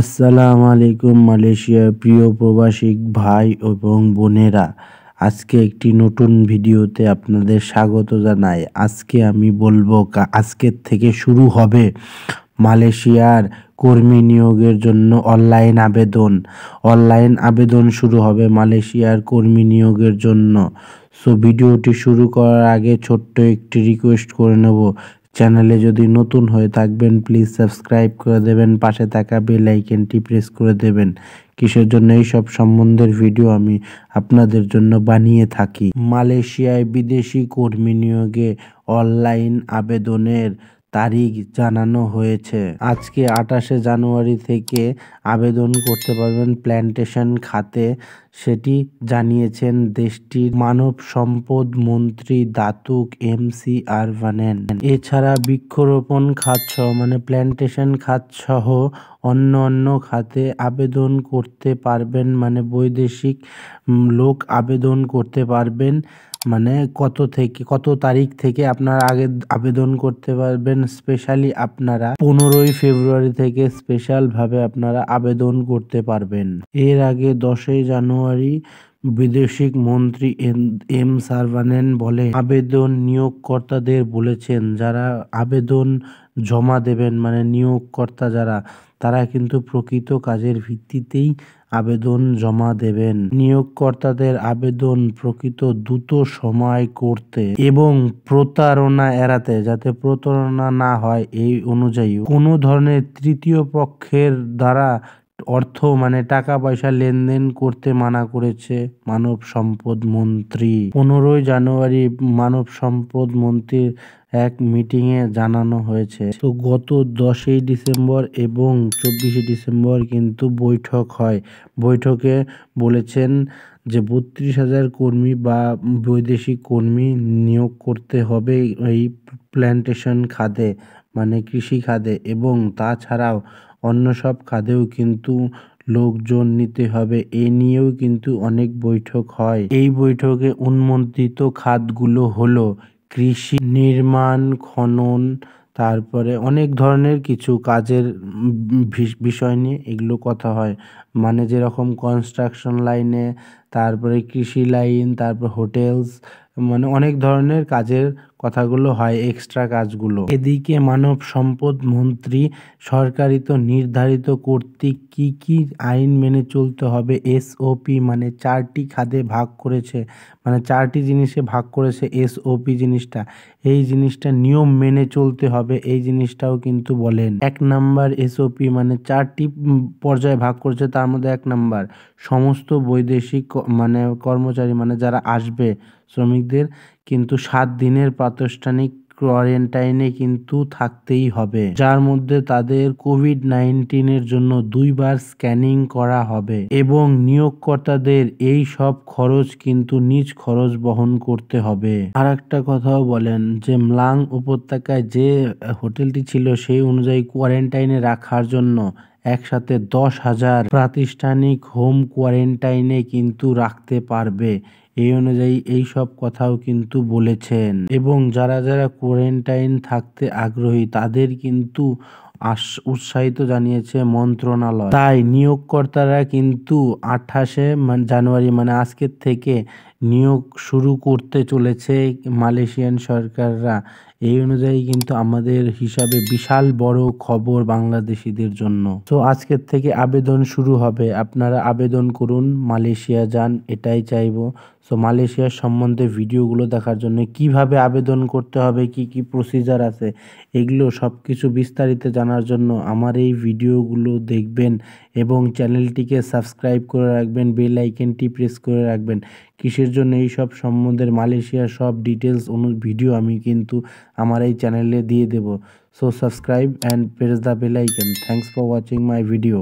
আসসালামু আলাইকুম মালয়েশিয়ার প্রিয় প্রবাসিক ভাই এবং বোনেরা আজকে একটি নতুন ভিডিওতে আপনাদের স্বাগত জানাই আজকে আমি বলবো আজকের থেকে শুরু হবে মালয়েশিয়ার কর্মী নিয়োগের জন্য অনলাইন আবেদন অনলাইন আবেদন শুরু হবে মালয়েশিয়ার কর্মী নিয়োগের জন্য সো ভিডিওটি শুরু করার আগে ছোট্ট একটি রিকোয়েস্ট করে নেব চ্যানেলে যদি নতুন হয়ে থাকবেন প্লিজ সাবস্ক্রাইব করে দেবেন পাশে থাকা বেল আইকনটি প্রেস করে দেবেন কিসের জন্য এইসব সম্বন্ধের ভিডিও আমি আপনাদের জন্য বানিয়ে থাকি মালয়েশিয়ায় বিদেশি কর্মী নিয়োগে অনলাইন আবেদনের তারিখ জানানো হয়েছে আজকে আঠাশে জানুয়ারি থেকে আবেদন করতে পারবেন প্ল্যান্টেশন খাতে সেটি জানিয়েছেন দেশটির মানব সম্পদ মন্ত্রী দাতুক এম সি আরভানেন এছাড়া বৃক্ষরোপণ খাত সহ মানে প্ল্যান্টেশন খাত সহ অন্য অন্য খাতে আবেদন করতে পারবেন মানে বৈদেশিক লোক আবেদন করতে পারবেন মানে কত থেকে কত তারিখ থেকে আপনারা আগে আবেদন করতে পারবেন স্পেশালি আপনারা পনেরোই ফেব্রুয়ারি থেকে স্পেশাল ভাবে আপনারা আবেদন করতে পারবেন এর আগে দশই জানুয়ারি বৈদেশিক মন্ত্রী এম সারভানেন বলেন, আবেদন নিয়োগকর্তাদের বলেছেন যারা আবেদন জমা দেবেন মানে নিয়োগকর্তা যারা, তারা কিন্তু প্রকৃত কাজের ভিত্তিতেই আবেদন জমা দেবেন। নিয়োগকর্তাদের আবেদন প্রকৃত দ্রুত সময় করতে এবং প্রতারণা এড়াতে যাতে প্রতারণা না হয় এই অনুযায়ী কোনো ধরনের তৃতীয় পক্ষের দ্বারা অর্থ মানে টাকা পয়সা লেনদেন করতে মানা করেছে মানব সম্পদ মন্ত্রী পনেরোই জানুয়ারি মানব সম্পদ মন্ত্রীর এক মিটিংয়ে জানানো হয়েছে তো গত দশই ডিসেম্বর এবং চব্বিশে ডিসেম্বর কিন্তু বৈঠক হয় বৈঠকে বলেছেন যে বত্রিশ হাজার কর্মী বা বৈদেশিক কর্মী নিয়োগ করতে হবে এই প্ল্যান্টেশন খাদে মানে কৃষি খাদে এবং তাছাড়াও অন্য সব খাদেও কিন্তু লোকজন নিতে হবে এ নিয়েও কিন্তু অনেক বৈঠক হয় এই বৈঠকে উন্মন্ত্রিত খাতগুলো হলো কৃষি নির্মাণ খনন তারপরে অনেক ধরনের কিছু কাজের বিষয় নিয়ে এগুলো কথা হয় মানে যেরকম কনস্ট্রাকশন লাইনে তারপরে কৃষি লাইন তারপর হোটেলস মানে অনেক ধরনের কাজের কথাগুলো হয় এক্সট্রা কাজগুলো এদিকে মানব সম্পদ মন্ত্রী সরকারি তো নির্ধারিত কর্তৃক কি কি আইন মেনে চলতে হবে এসওপি মানে চারটি খাদে ভাগ করেছে মানে চারটি জিনিসে ভাগ করেছে এসওপি জিনিসটা এই জিনিসটা নিয়ম মেনে চলতে হবে এই জিনিসটাও কিন্তু বলেন এক নাম্বার এসওপি মানে চারটি পর্যায়ে ভাগ করেছে তার মধ্যে এক নাম্বার সমস্ত বৈদেশিক মানে কর্মচারী মানে যারা আসবে শ্রমিকদের কিন্তু সাত দিনের প্রাতিষ্ঠানিক কোয়ারেন্টাইনে কিন্তু থাকতেই হবে যার মধ্যে তাদের কোভিড নাইন্টিনের জন্য দুইবার স্ক্যানিং করা হবে এবং নিয়োগকর্তাদের এই সব খরচ কিন্তু নিজ খরচ বহন করতে হবে আর একটা কথাও বলেন যে ম্লাং উপত্যকায় যে হোটেলটি ছিল সেই অনুযায়ী কোয়ারেন্টাইনে রাখার জন্য একসাথে দশ হাজার প্রাতিষ্ঠানিক হোম কোয়ারেন্টাইনে কিন্তু রাখতে পারবে এই অনুযায়ী এই সব কথাও কিন্তু বলেছেন এবং যারা যারা কোয়ারেন্টাইন থাকতে আগ্রহী তাদের কিন্তু আস উৎসাহিত জানিয়েছে মন্ত্রণালয় তাই নিয়োগকর্তারা কিন্তু আঠাশে জানুয়ারি মানে আজকের থেকে নিয়োগ শুরু করতে চলেছে মালয়েশিয়ান সরকাররা এই অনুযায়ী কিন্তু আমাদের হিসাবে বিশাল বড় খবর বাংলাদেশিদের জন্য তো আজকের থেকে আবেদন শুরু হবে আপনারা আবেদন করুন মালয়েশিয়া যান এটাই চাইব সো মালয়েশিয়ার সম্বন্ধে ভিডিওগুলো দেখার জন্য কিভাবে আবেদন করতে হবে কি কি প্রসিজার আছে এগুলো সব কিছু বিস্তারিত জানার জন্য আমার এই ভিডিওগুলো দেখবেন এবং চ্যানেলটিকে সাবস্ক্রাইব করে রাখবেন বেল আইকনটি প্রেস করে রাখবেন কিসের জন্য এই সব সম্বন্ধে মালয়েশিয়ার সব ডিটেলস অনু ভিডিও আমি কিন্তু আমার এই চ্যানেলে দিয়ে দেব so subscribe and press the bell icon thanks for watching my video